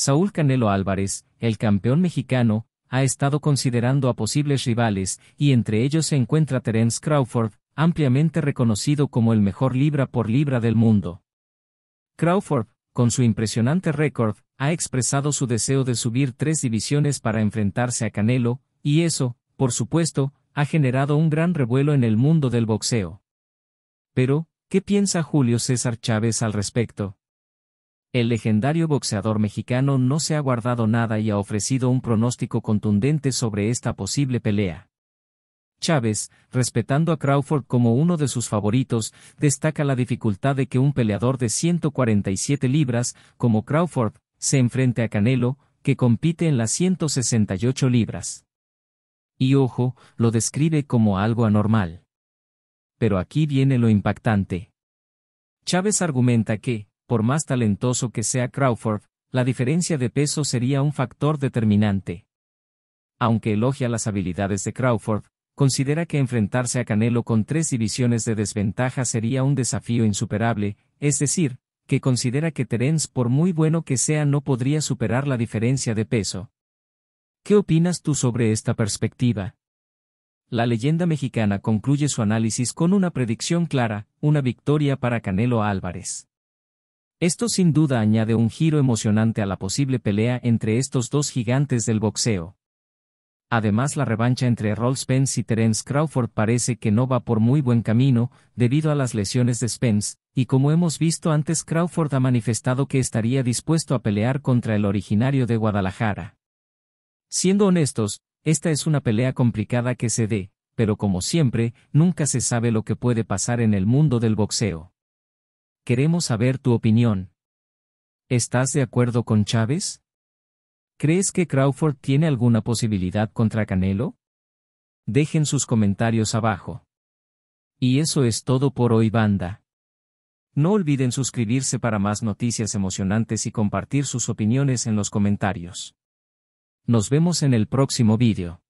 Saúl Canelo Álvarez, el campeón mexicano, ha estado considerando a posibles rivales, y entre ellos se encuentra Terence Crawford, ampliamente reconocido como el mejor libra por libra del mundo. Crawford, con su impresionante récord, ha expresado su deseo de subir tres divisiones para enfrentarse a Canelo, y eso, por supuesto, ha generado un gran revuelo en el mundo del boxeo. Pero, ¿qué piensa Julio César Chávez al respecto? El legendario boxeador mexicano no se ha guardado nada y ha ofrecido un pronóstico contundente sobre esta posible pelea. Chávez, respetando a Crawford como uno de sus favoritos, destaca la dificultad de que un peleador de 147 libras, como Crawford, se enfrente a Canelo, que compite en las 168 libras. Y ojo, lo describe como algo anormal. Pero aquí viene lo impactante. Chávez argumenta que, por más talentoso que sea Crawford, la diferencia de peso sería un factor determinante. Aunque elogia las habilidades de Crawford, considera que enfrentarse a Canelo con tres divisiones de desventaja sería un desafío insuperable, es decir, que considera que Terence por muy bueno que sea no podría superar la diferencia de peso. ¿Qué opinas tú sobre esta perspectiva? La leyenda mexicana concluye su análisis con una predicción clara, una victoria para Canelo Álvarez. Esto sin duda añade un giro emocionante a la posible pelea entre estos dos gigantes del boxeo. Además la revancha entre Rolf Spence y Terence Crawford parece que no va por muy buen camino, debido a las lesiones de Spence, y como hemos visto antes Crawford ha manifestado que estaría dispuesto a pelear contra el originario de Guadalajara. Siendo honestos, esta es una pelea complicada que se dé, pero como siempre, nunca se sabe lo que puede pasar en el mundo del boxeo. Queremos saber tu opinión. ¿Estás de acuerdo con Chávez? ¿Crees que Crawford tiene alguna posibilidad contra Canelo? Dejen sus comentarios abajo. Y eso es todo por hoy banda. No olviden suscribirse para más noticias emocionantes y compartir sus opiniones en los comentarios. Nos vemos en el próximo vídeo.